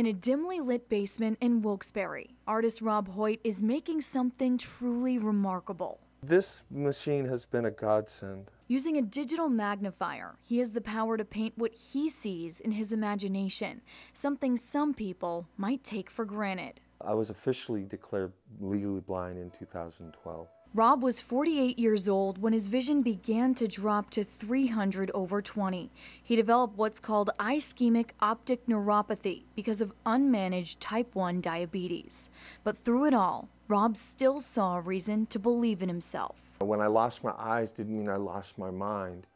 In a dimly lit basement in Wilkes-Barre, artist Rob Hoyt is making something truly remarkable. This machine has been a godsend. Using a digital magnifier, he has the power to paint what he sees in his imagination, something some people might take for granted. I was officially declared legally blind in 2012. Rob was 48 years old when his vision began to drop to 300 over 20. He developed what's called ischemic optic neuropathy because of unmanaged type 1 diabetes. But through it all, Rob still saw a reason to believe in himself. When I lost my eyes didn't mean I lost my mind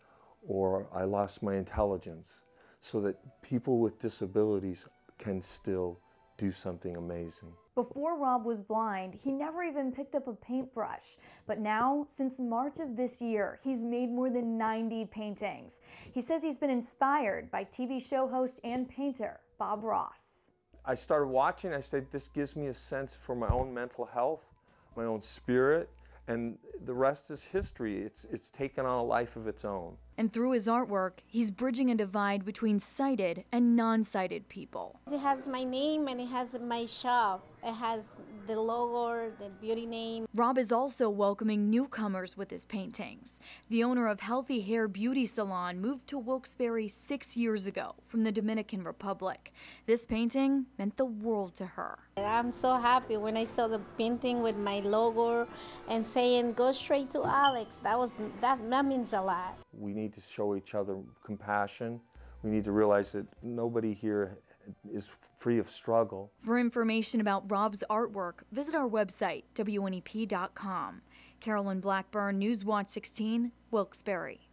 or I lost my intelligence so that people with disabilities can still do something amazing. Before Rob was blind, he never even picked up a paintbrush. But now, since March of this year, he's made more than 90 paintings. He says he's been inspired by TV show host and painter Bob Ross. I started watching, I said, this gives me a sense for my own mental health, my own spirit, and the rest is history. It's, it's taken on a life of its own. And through his artwork, he's bridging a divide between sighted and non sighted people. It has my name and it has my shop. It has the logo, the beauty name. Rob is also welcoming newcomers with his paintings. The owner of Healthy Hair Beauty Salon moved to Wilkes-Barre six years ago from the Dominican Republic. This painting meant the world to her. I'm so happy when I saw the painting with my logo and saying, go straight to Alex. That, was, that, that means a lot. We need to show each other compassion. We need to realize that nobody here is free of struggle. For information about Rob's artwork, visit our website, WNEP.com. Carolyn Blackburn, Newswatch 16, Wilkes-Barre.